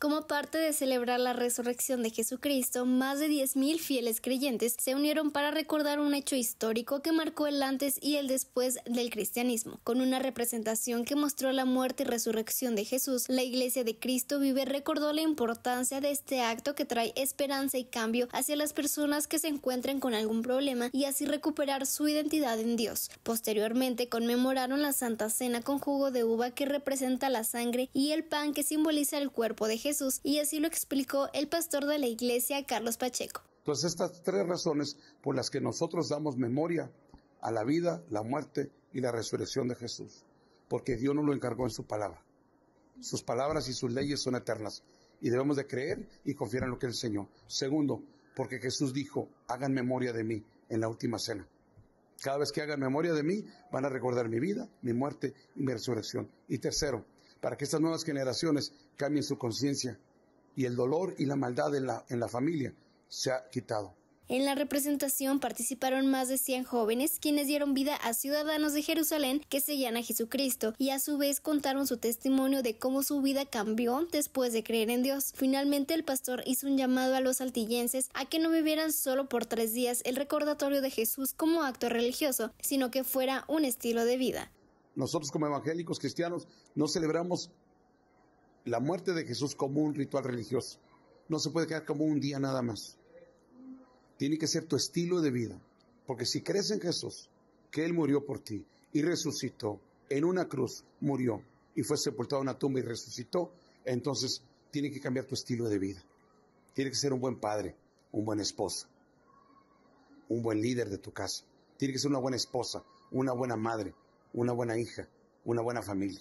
Como parte de celebrar la resurrección de Jesucristo, más de 10.000 fieles creyentes se unieron para recordar un hecho histórico que marcó el antes y el después del cristianismo. Con una representación que mostró la muerte y resurrección de Jesús, la Iglesia de Cristo Vive recordó la importancia de este acto que trae esperanza y cambio hacia las personas que se encuentren con algún problema y así recuperar su identidad en Dios. Posteriormente conmemoraron la Santa Cena con jugo de uva que representa la sangre y el pan que simboliza el cuerpo de Jesús y así lo explicó el pastor de la iglesia, Carlos Pacheco. Entonces, pues estas tres razones por las que nosotros damos memoria a la vida, la muerte y la resurrección de Jesús, porque Dios nos lo encargó en su palabra. Sus palabras y sus leyes son eternas y debemos de creer y confiar en lo que enseñó. Segundo, porque Jesús dijo, hagan memoria de mí en la última cena. Cada vez que hagan memoria de mí, van a recordar mi vida, mi muerte y mi resurrección. Y tercero, para que estas nuevas generaciones cambien su conciencia y el dolor y la maldad en la, en la familia se ha quitado. En la representación participaron más de 100 jóvenes quienes dieron vida a ciudadanos de Jerusalén que sellan a Jesucristo y a su vez contaron su testimonio de cómo su vida cambió después de creer en Dios. Finalmente el pastor hizo un llamado a los altillenses a que no vivieran solo por tres días el recordatorio de Jesús como acto religioso, sino que fuera un estilo de vida. Nosotros como evangélicos cristianos no celebramos la muerte de Jesús como un ritual religioso. No se puede quedar como un día nada más. Tiene que ser tu estilo de vida. Porque si crees en Jesús, que Él murió por ti y resucitó en una cruz, murió y fue sepultado en una tumba y resucitó, entonces tiene que cambiar tu estilo de vida. Tiene que ser un buen padre, un buen esposo, un buen líder de tu casa. Tiene que ser una buena esposa, una buena madre, una buena hija, una buena familia.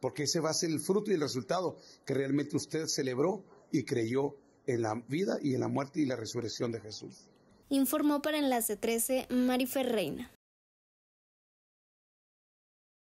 Porque ese va a ser el fruto y el resultado que realmente usted celebró y creyó en la vida y en la muerte y la resurrección de Jesús. Informó para Enlace 13 Marifer Reina.